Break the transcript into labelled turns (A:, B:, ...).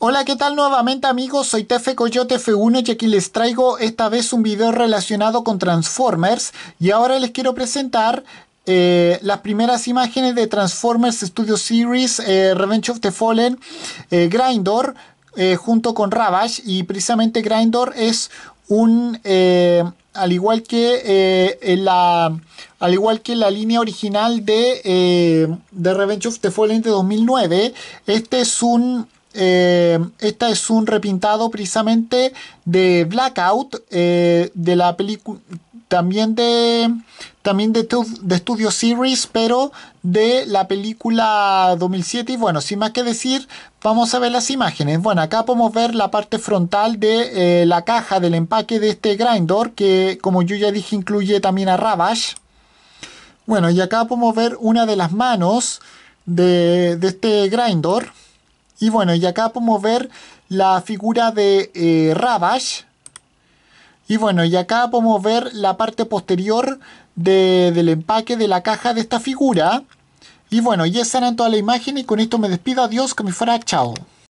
A: Hola, ¿qué tal nuevamente amigos? Soy Tefe Coyote F1 y aquí les traigo esta vez un video relacionado con Transformers y ahora les quiero presentar eh, las primeras imágenes de Transformers Studio Series, eh, Revenge of the Fallen, eh, Grindor junto con Ravage y precisamente Grindor es un al igual que en la al igual que la línea original de, de Revenge of the Fallen de 2009 este es un eh, esta es un repintado precisamente de Blackout, eh, de la película, también de, también de, de Studio Series, pero de la película 2007. Y bueno, sin más que decir, vamos a ver las imágenes. Bueno, acá podemos ver la parte frontal de eh, la caja del empaque de este Grindor, que como yo ya dije, incluye también a Ravage. Bueno, y acá podemos ver una de las manos de, de este Grindor. Y bueno, y acá podemos ver la figura de eh, Rabash. Y bueno, y acá podemos ver la parte posterior de, del empaque de la caja de esta figura. Y bueno, ya esa era toda la imagen y con esto me despido. Adiós, que me fuera, chao.